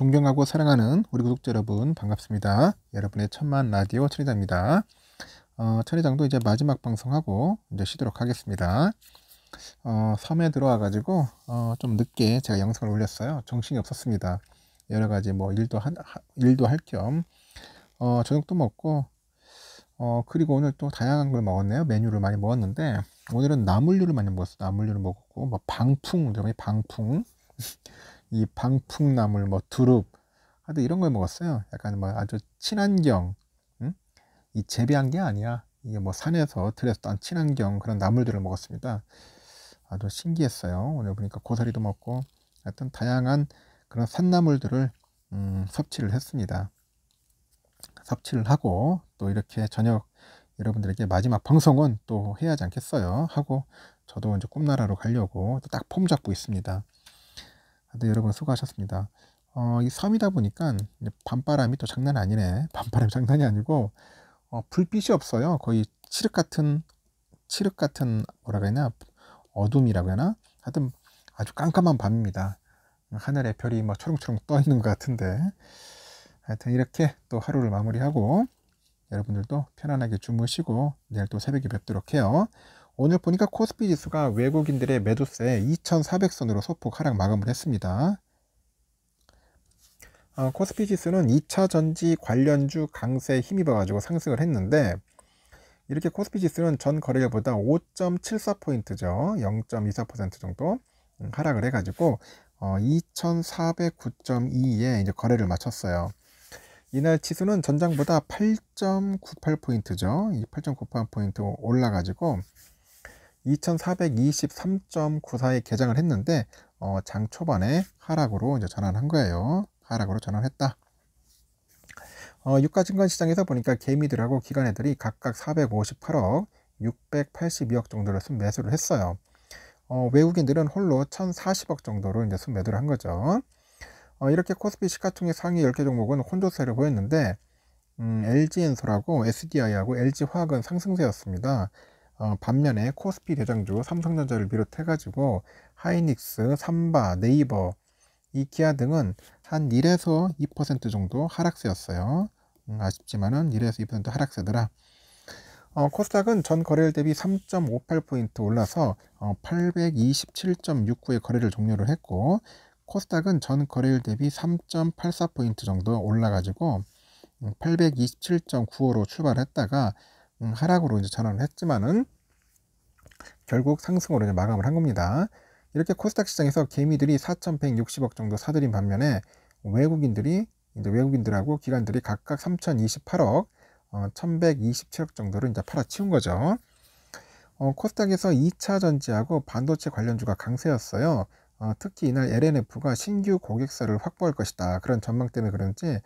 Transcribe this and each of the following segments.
존경하고 사랑하는 우리 구독자 여러분 반갑습니다. 여러분의 천만 라디오 천리장입니다. 어, 천리장도 이제 마지막 방송하고 이제 쉬도록 하겠습니다. 어, 섬에 들어와가지고 어, 좀 늦게 제가 영상을 올렸어요. 정신이 없었습니다. 여러 가지 뭐 일도 한 일도 할겸 어, 저녁도 먹고 어, 그리고 오늘 또 다양한 걸 먹었네요. 메뉴를 많이 먹었는데 오늘은 나물류를 많이 먹었어요. 나물류를 먹었고 뭐 방풍 방풍 이 방풍나물, 뭐 두릅, 하여튼 아, 이런 걸 먹었어요. 약간 뭐 아주 친환경, 응? 이 재배한 게 아니야. 이게 뭐 산에서 들에서 딴 친환경 그런 나물들을 먹었습니다. 아주 신기했어요. 오늘 보니까 고사리도 먹고 하여튼 다양한 그런 산나물들을 음, 섭취를 했습니다. 섭취를 하고 또 이렇게 저녁 여러분들에게 마지막 방송은 또 해야 하지 않겠어요 하고 저도 이제 꿈나라로 가려고 딱 폼 잡고 있습니다. 다 네, 여러분 수고하셨습니다. 어, 이 섬이다 보니까 밤바람이 또 장난 아니네. 밤바람 장난이 아니고 어, 불빛이 없어요. 거의 칠흑 같은 칠흑 같은 뭐라 그래나 어둠이라고 해나 하여튼 아주 깜깜한 밤입니다. 하늘에 별이 막 뭐 초롱초롱 떠 있는 것 같은데 하여튼 이렇게 또 하루를 마무리하고 여러분들도 편안하게 주무시고 내일 또 새벽에 뵙도록 해요. 오늘 보니까 코스피 지수가 외국인들의 매도세 2400선으로 소폭 하락 마감을 했습니다. 어, 코스피 지수는 2차 전지 관련주 강세에 힘입어 가지고 상승을 했는데 이렇게 코스피 지수는 전 거래일보다 5.74포인트죠. 0.24% 정도 하락을 해 가지고 어, 2 4 0 9 2에 이제 거래를 마쳤어요. 이날 지수는 전장보다 8.98포인트죠. 8.98포인트 올라가지고 2423.94에 개장을 했는데 어, 장 초반에 하락으로 이제 전환한 거예요. 하락으로 전환했다. 어, 유가 증권 시장에서 보니까 개미들하고 기관애들이 각각 458억, 682억 정도를 순매수를 했어요. 어, 외국인들은 홀로 1,040억 정도로 이제 순매도를 한 거죠. 어, 이렇게 코스피 시가총액 상위 10개 종목은 혼조세를 보였는데 음, LG엔솔하고 SDI하고 LG화학은 상승세였습니다. 어, 반면에 코스피 대장주 삼성전자를 비롯해가지고 하이닉스, 삼바, 네이버, 이기아 등은 한 1에서 2% 정도 하락세였어요. 음, 아쉽지만은 1에서 2% 하락세더라. 어, 코스닥은 전 거래일 대비 3.58포인트 올라서 어, 827.69의 거래를 종료를 했고 코스닥은 전 거래일 대비 3.84포인트 정도 올라가지고 827.95로 음, 출발했다가 음, 하락으로 이제 전환을 했지만은 결국 상승으로 이제 마감을 한 겁니다. 이렇게 코스닥 시장에서 개미들이 4,160억 정도 사들인 반면에 외국인들이 이제 외국인들하고 기관들이 각각 3,028억, 어, 1,127억 정도를 이제 팔아치운 거죠. 어, 코스닥에서 2차 전지하고 반도체 관련주가 강세였어요. 어, 특히 이날 LNF가 신규 고객사를 확보할 것이다. 그런 전망 때문에 그런지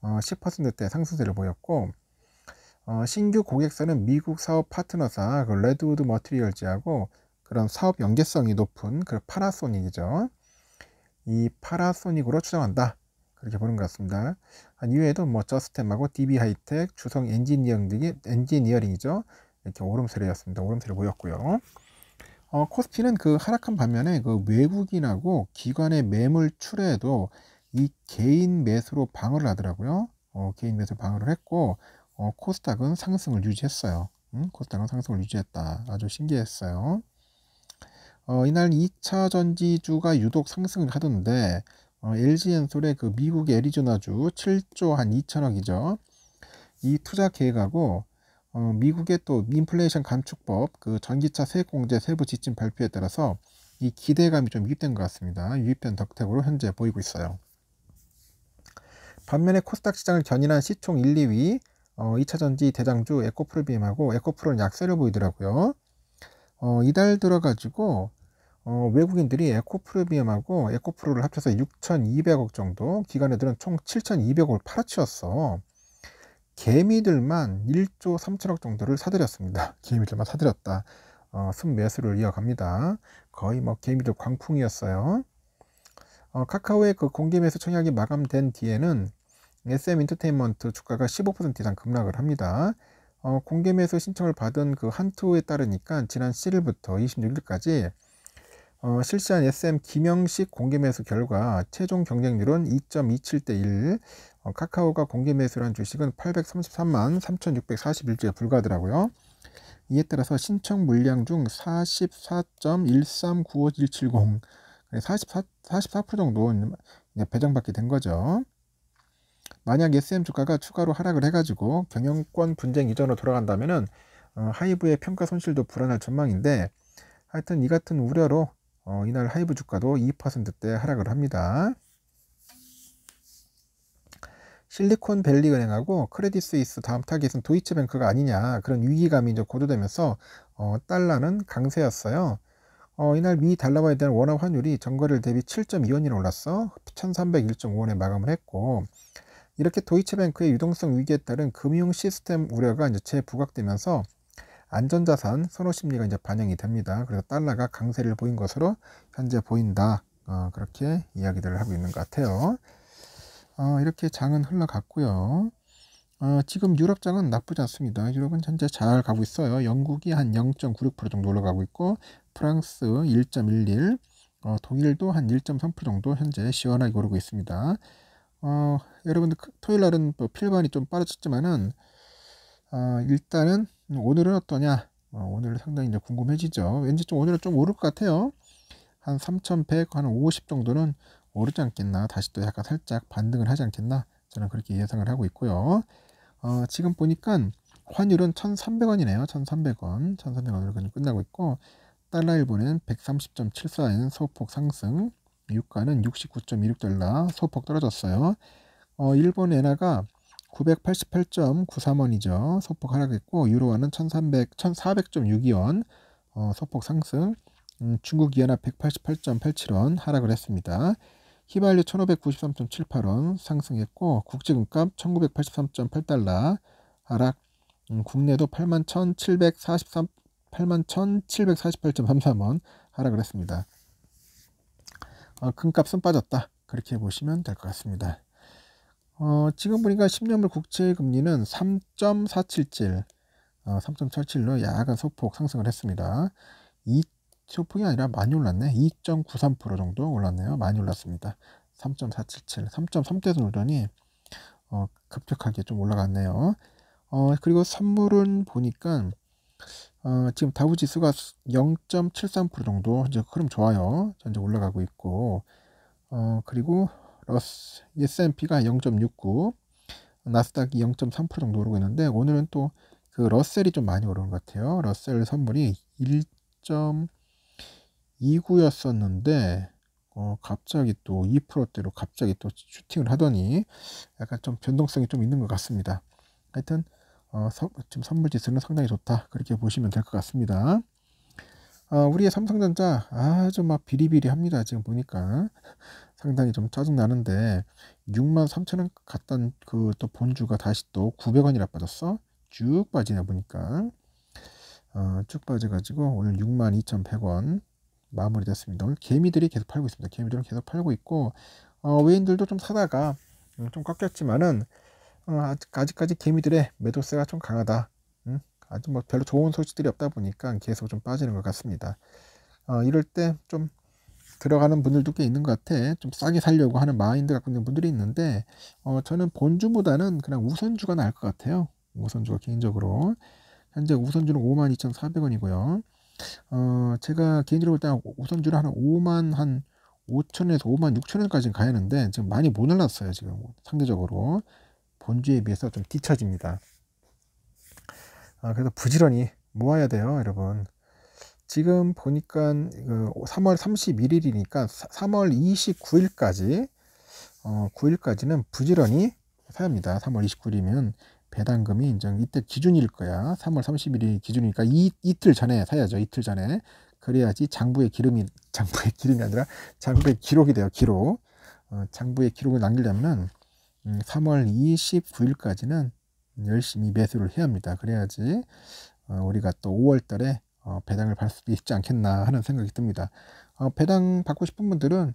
어, 10%대 상승세를 보였고 어, 신규 고객사는 미국 사업 파트너사 그 레드우드 머티리얼즈하고 그런 사업 연계성이 높은 그 파라소닉이죠. 이 파라소닉으로 추정한다. 그렇게 보는 것 같습니다. 이외에도 뭐 저스템하고 DB 하이텍, 주성 엔지니어링 등이 엔지니어링이죠. 이렇게 오름세례였습니다. 오름세례 보였고요. 어, 코스피는 그 하락한 반면에 그 외국인하고 기관의 매물 출애에도 이 개인 매수로 방어를 하더라고요. 어, 개인 매수 방어를 했고 어, 코스닥은 상승을 유지했어요. 음, 코스닥은 상승을 유지했다. 아주 신기했어요. 어, 이날 2차 전지주가 유독 상승을 하던데 어, LG엔솔의 그 미국의 애리조나주 7조 한 2천억이죠. 이 투자 계획하고 어, 미국의 또 인플레이션 감축법 그 전기차 세액공제 세부 지침 발표에 따라서 이 기대감이 좀 유입된 것 같습니다. 유입된 덕택으로 현재 보이고 있어요. 반면에 코스닥 시장을 견인한 시총 1, 2위 어, 2차전지 대장주 에코프로비엠하고 에코프로는 약세를 보이더라고요. 어, 이달 들어가지고 어, 외국인들이 에코프로비엠하고 에코프로를 합쳐서 6,200억 정도, 기간에들은총 7,200억을 팔아치웠어. 개미들만 1조 3천억 정도를 사들였습니다. 개미들만 사들였다. 어, 순매수를 이어갑니다. 거의 뭐 개미들 광풍이었어요. 어, 카카오의 그 공개 매수 청약이 마감된 뒤에는 SM인터테인먼트 주가가 15% 이상 급락을 합니다. 어, 공개 매수 신청을 받은 그 한투에 따르니까 지난 7일부터 26일까지 어, 실시한 SM 김영식 공개 매수 결과 최종 경쟁률은 2.27대 1 어, 카카오가 공개 매수를 한 주식은 833만 3641주에 불과하더라고요. 이에 따라서 신청 물량 중 44.1395170 44, 44% 정도 배정받게 된 거죠. 만약 SM 주가가 추가로 하락을 해가지고 경영권 분쟁 이전으로 돌아간다면 어, 하이브의 평가 손실도 불안할 전망인데 하여튼 이 같은 우려로 어, 이날 하이브 주가도 2%대 하락을 합니다. 실리콘밸리 은행하고 크레디스이스 다음 타겟은 도이체뱅크가 아니냐 그런 위기감이 이제 고조되면서 어, 달러는 강세였어요. 어, 이날 미 달러화에 대한 원화 환율이 전거래일 대비 7.2원이 올랐어 1301.5원에 마감을 했고 이렇게 도이체뱅크의 유동성 위기에 따른 금융 시스템 우려가 이제 재부각되면서 안전자산 선호 심리가 이제 반영이 됩니다. 그래서 달러가 강세를 보인 것으로 현재 보인다. 어, 그렇게 이야기들을 하고 있는 것 같아요. 어, 이렇게 장은 흘러갔고요. 어, 지금 유럽장은 나쁘지 않습니다. 유럽은 현재 잘 가고 있어요. 영국이 한 0.96% 정도 올라가고 있고 프랑스 1.11, 어, 독일도 한 1.3% 정도 현재 시원하게 오르고 있습니다. 어, 여러분들 토요일 날은 뭐 필반이 좀 빠졌지만은 어, 일단은 오늘은 어떠냐? 어, 오늘 상당히 이제 궁금해지죠. 왠지 좀 오늘은 좀 오를 것 같아요. 한 3,100, 한 50 정도는 오르지 않겠나. 다시 또 약간 살짝 반등을 하지 않겠나. 저는 그렇게 예상을 하고 있고요. 어, 지금 보니까 환율은 1,300원이네요. 1,300원. 1,300원으로 끝나고 있고 달러 일본은 130.74엔 소폭 상승. 유가는 69.26달러 소폭 떨어졌어요. 어, 일본 엔화가 988.93원이죠. 소폭 하락했고 유로화는 1300, 1400.62원 어, 소폭 상승 음, 중국 이엔화 188.87원 하락을 했습니다. 휘발유 1593.78원 상승했고 국제금값 1983.8달러 하락 음, 국내도 81,743 81,748.33원 하락을 했습니다. 어, 큰값은 빠졌다. 그렇게 보시면 될 것 같습니다. 어, 지금 보니까 10년물 국채 금리는 3.477, 어, 3.77로 약간 소폭 상승을 했습니다. 2, 소폭이 아니라 많이 올랐네. 2.93% 정도 올랐네요. 많이 올랐습니다. 3.477, 3.3대에서 오더니 어, 급격하게 좀 올라갔네요. 어, 그리고 선물은 보니까 어, 지금 다우 지수가 0.73% 정도 이제 흐름 좋아요. 현재 올라가고 있고 어, 그리고 러스 S&P가 0.69, 나스닥이 0.3% 정도 오르고 있는데 오늘은 또 그 러셀이 좀 많이 오르는 것 같아요. 러셀 선물이 1.29였었는데 어, 갑자기 또 2%대로 갑자기 또 슈팅을 하더니 약간 좀 변동성이 좀 있는 것 같습니다. 하여튼 어, 지금 선물 지수는 상당히 좋다. 그렇게 보시면 될 것 같습니다. 어, 우리의 삼성전자 아주 막 비리비리합니다. 지금 보니까 상당히 좀 짜증나는데 6만 3천원 갔던 그 또 본주가 다시 또 900원이라 빠졌어. 쭉 빠지나 보니까 어, 쭉 빠져가지고 오늘 6만 2,100원 마무리됐습니다. 오늘 개미들이 계속 팔고 있습니다. 개미들은 계속 팔고 있고 어, 외인들도 좀 사다가 음, 좀 깎였지만은 어, 아직, 아직까지 개미들의 매도세가 좀 강하다. 응? 음? 아주 뭐 별로 좋은 소식들이 없다 보니까 계속 좀 빠지는 것 같습니다. 어, 이럴 때 좀 들어가는 분들도 꽤 있는 것 같아. 좀 싸게 살려고 하는 마인드 갖고 있는 분들이 있는데, 어, 저는 본주보다는 그냥 우선주가 나을 것 같아요. 우선주가 개인적으로. 현재 우선주는 52,400원이고요. 어, 제가 개인적으로 일단 우선주를 한 5만 한 5천에서 5만 6천원까지 가야 하는데, 지금 많이 못날랐어요 지금 상대적으로. 본주에 비해서 좀 뒤처집니다. 아, 그래서 부지런히 모아야 돼요, 여러분. 지금 보니까 3월 그, 31일이니까 3월 29일까지 어, 9일까지는 부지런히 사야 합니다. 3월 29일이면 배당금이 인정 이때 기준일 거야. 3월 3 1일 기준이니까 이, 이틀 전에 사야죠. 이틀 전에 그래야지 장부의 기름이 장부의 기름이 아니라 장부의 기록이 돼요. 기록. 어, 장부의 기록을 남기려면 3월 음, 29일까지는 열심히 매수를 해야 합니다. 그래야지 어, 우리가 또 5월 달에 어, 배당을 받을 수도 있지 않겠나 하는 생각이 듭니다. 어, 배당 받고 싶은 분들은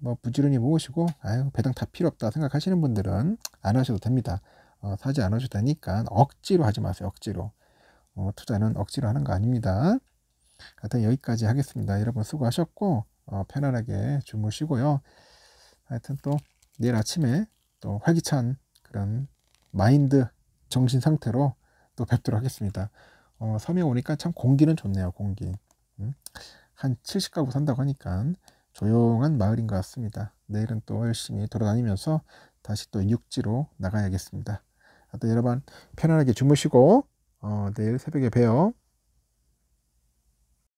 뭐 부지런히 모으시고 아유 배당 다 필요 없다 생각하시는 분들은 안 하셔도 됩니다. 사지 않으셔도 되니까 억지로 하지 마세요. 억지로. 투자는 억지로 하는 거 아닙니다. 하여튼 여기까지 하겠습니다. 여러분 수고하셨고 편안하게 주무시고요. 하여튼 또 내일 아침에 또 활기찬 그런 마인드 정신 상태로 또 뵙도록 하겠습니다. 어, 섬에 오니까 참 공기는 좋네요. 공기. 음? 한 70가구 산다고 하니까 조용한 마을인 것 같습니다. 내일은 또 열심히 돌아다니면서 다시 또 육지로 나가야겠습니다. 아, 또 여러분 편안하게 주무시고 어, 내일 새벽에 봬요.